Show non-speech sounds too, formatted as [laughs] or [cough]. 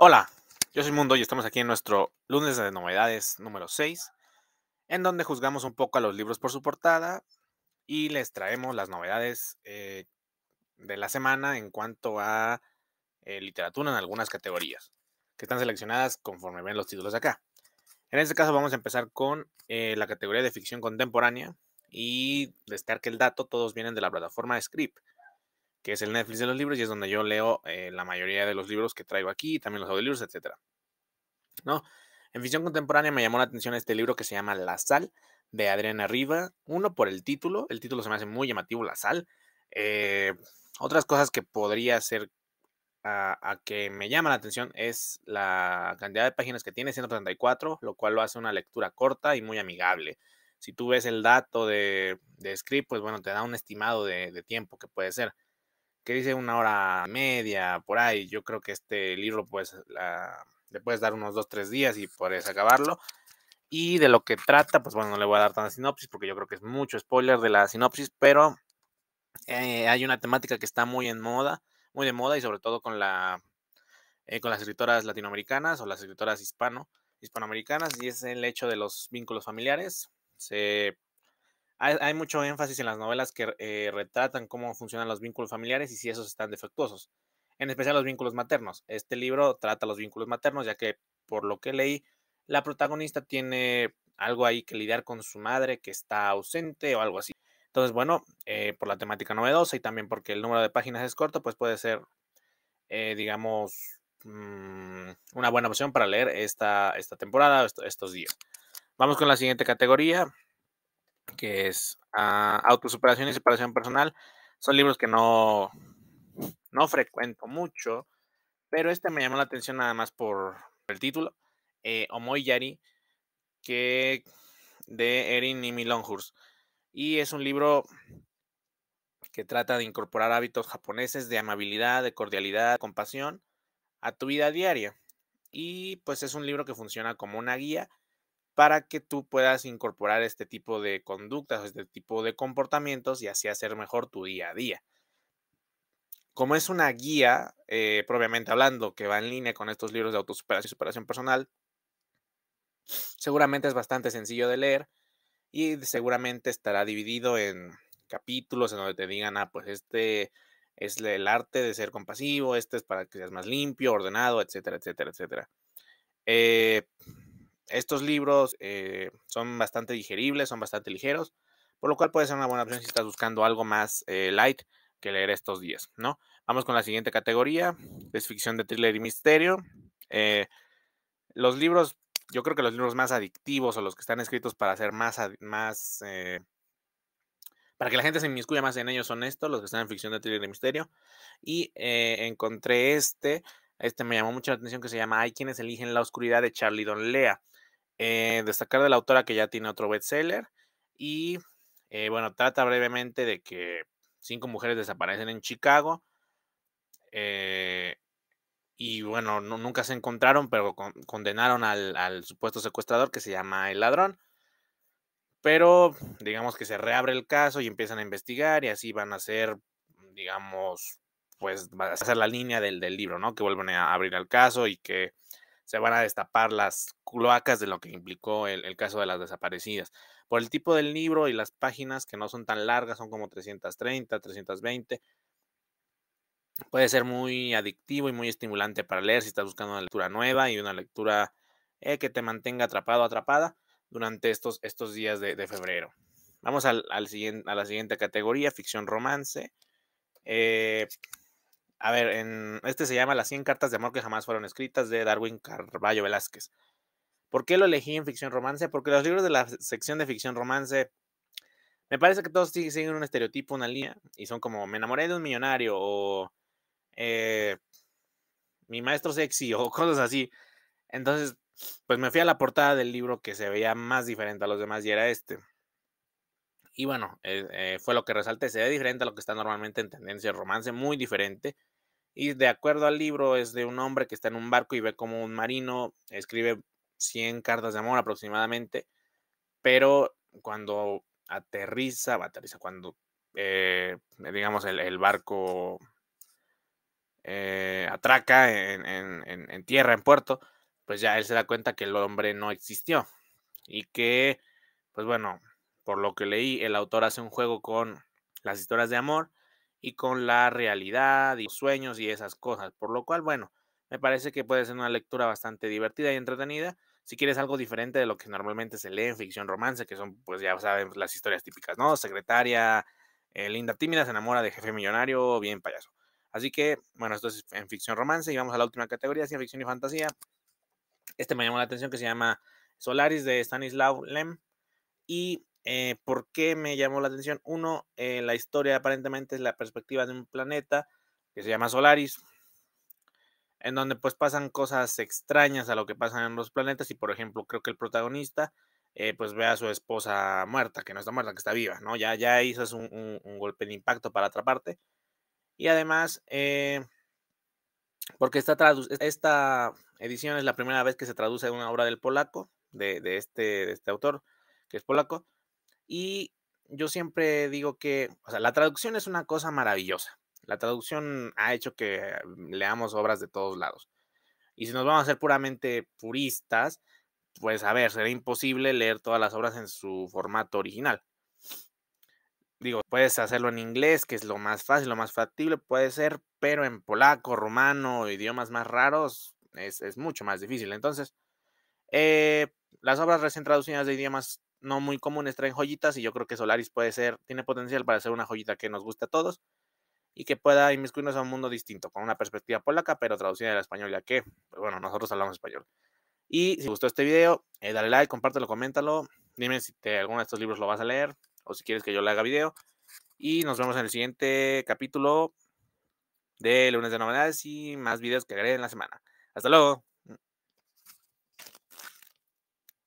Hola, yo soy Mundo y estamos aquí en nuestro lunes de novedades número 6, en donde juzgamos un poco a los libros por su portada y les traemos las novedades eh, de la semana en cuanto a eh, literatura en algunas categorías, que están seleccionadas conforme ven los títulos acá. En este caso vamos a empezar con eh, la categoría de ficción contemporánea y destacar que el dato, todos vienen de la plataforma Script, que es el Netflix de los libros y es donde yo leo eh, la mayoría de los libros que traigo aquí, también los audiolibros, etc. ¿No? En ficción contemporánea me llamó la atención este libro que se llama La Sal, de Adriana Riva. Uno por el título, el título se me hace muy llamativo, La Sal. Eh, otras cosas que podría hacer a, que me llama la atención es la cantidad de páginas que tiene, 134, lo cual lo hace una lectura corta y muy amigable. Si tú ves el dato de, script, pues bueno, te da un estimado de tiempo que puede ser que dice una hora media, por ahí. Yo creo que este libro, pues, le puedes dar unos dos, tres días y puedes acabarlo. Y de lo que trata, pues bueno, no le voy a dar tanta sinopsis porque yo creo que es mucho spoiler de la sinopsis, pero eh, hay una temática que está muy en moda, muy de moda y sobre todo con, la, eh, con las escritoras latinoamericanas o las escritoras hispano, hispanoamericanas y es el hecho de los vínculos familiares. Se hay, mucho énfasis en las novelas que eh, retratan cómo funcionan los vínculos familiares y si esos están defectuosos, en especial los vínculos maternos. Este libro trata los vínculos maternos, ya que por lo que leí, la protagonista tiene algo ahí que lidiar con su madre que está ausente o algo así. Entonces, bueno, eh, por la temática novedosa y también porque el número de páginas es corto, pues puede ser, eh, digamos, mm, una buena opción para leer esta, esta temporada, o estos días. Vamos con la siguiente categoría, que es ah, Autosuperación y Separación Personal. Son libros que no, no frecuento mucho, pero este me llamó la atención nada más por el título. Eh, omoyari que de Erin y Milonhurst. Y es un libro que trata de incorporar hábitos japoneses de amabilidad, de cordialidad, de compasión a tu vida diaria. Y pues es un libro que funciona como una guía para que tú puedas incorporar este tipo de conductas, este tipo de comportamientos y así hacer mejor tu día a día. Como es una guía, eh, propiamente hablando, que va en línea con estos libros de autosuperación y superación personal, seguramente es bastante sencillo de leer y seguramente estará dividido en capítulos en donde te digan, ah, pues este es el arte de ser compasivo, este es para que seas más limpio, ordenado, etcétera, etcétera, etcétera. Eh, estos libros eh, son bastante digeribles, son bastante ligeros, por lo cual puede ser una buena opción si estás buscando algo más eh, light que leer estos días, ¿no? Vamos con la siguiente categoría, es ficción de thriller y misterio. Eh, los libros, yo creo que los libros más adictivos o los que están escritos para hacer más, más para que la gente se inmiscuya más en ellos son estos, los que están en ficción de thriller y misterio. Y encontré este, este me llamó mucho la atención que se llama Hay quienes eligen la oscuridad de Charlie Don Lea. Eh, destacar de la autora que ya tiene otro bestseller y eh, bueno, trata brevemente de que cinco mujeres desaparecen en Chicago eh, y bueno, nunca se encontraron, pero condenaron al, supuesto secuestrador que se llama el ladrón. Pero digamos que se reabre el caso y empiezan a investigar y así van a ser, digamos, pues va a ser la línea del, libro, ¿no? Que vuelven a abrir el caso y que se van a destapar las cloacas de lo que implicó el, caso de las desaparecidas. Por el tipo del libro y las páginas que no son tan largas, son como 330, 320, puede ser muy adictivo y muy estimulante para leer si estás buscando una lectura nueva y una lectura eh, que te mantenga atrapado, atrapada durante estos, estos días de, febrero. Vamos al, siguiente, a la siguiente categoría, ficción romance. Eh, a ver, en, este se llama Las 100 cartas de amor que jamás fueron escritas de Darwin Carballo Velázquez. ¿Por qué lo elegí en ficción romance? Porque los libros de la sección de ficción romance me parece que todos siguen un estereotipo, una línea, y son como me enamoré de un millonario o eh, mi maestro sexy [laughs] o cosas así. Entonces, pues me fui a la portada del libro que se veía más diferente a los demás y era este. Y bueno, eh, eh, fue lo que resalté, se ve diferente a lo que está normalmente en tendencia, romance muy diferente. Y de acuerdo al libro, es de un hombre que está en un barco y ve como un marino escribe 100 cartas de amor aproximadamente, pero cuando aterriza, aterriza cuando, eh, digamos, el, barco atraca en tierra, en puerto, pues ya él se da cuenta que el hombre no existió y que, pues bueno, por lo que leí, el autor hace un juego con las historias de amor y con la realidad y los sueños y esas cosas. Por lo cual, bueno, me parece que puede ser una lectura bastante divertida y entretenida. Si quieres algo diferente de lo que normalmente se lee en ficción romance, que son, pues ya saben, las historias típicas, ¿no? Secretaria, eh, linda tímida se enamora de jefe millonario, bien payaso. Así que, bueno, esto es en ficción romance y vamos a la última categoría, ciencia ficción y fantasía. Este me llamó la atención que se llama Solaris de Stanislaw Lem. Y eh, ¿Por qué me llamó la atención? Uno, eh, la historia aparentemente es la perspectiva de un planeta que se llama Solaris, en donde pues pasan cosas extrañas a lo que pasan en los planetas y por ejemplo creo que el protagonista eh, pues ve a su esposa muerta, que no está muerta, que está viva, ¿no? Ya, ya hizo un, golpe de impacto para atraparte. Y además, porque esta, esta edición es la primera vez que se traduce una obra del polaco, de este, de este autor, que es polaco, y yo siempre digo que, o sea, la traducción es una cosa maravillosa. La traducción ha hecho que leamos obras de todos lados. Y si nos vamos a ser puramente puristas, pues a ver, será imposible leer todas las obras en su formato original. Digo, puedes hacerlo en inglés, que es lo más fácil, lo más factible puede ser, pero en polaco, romano idiomas más raros, es, mucho más difícil. Entonces, eh, las obras recién traducidas de idiomas no muy comunes traen joyitas y yo creo que Solaris puede ser, tiene potencial para ser una joyita que nos guste a todos y que pueda inmiscuirnos a un mundo distinto, con una perspectiva polaca, pero traducida al español, ya que, pues, bueno, nosotros hablamos español. Y si gustó este video, eh, dale like, compártelo, coméntalo, dime si te, alguno de estos libros lo vas a leer o si quieres que yo le haga video. Y nos vemos en el siguiente capítulo de Lunes de Novedades y más videos que agreguen en la semana. Hasta luego.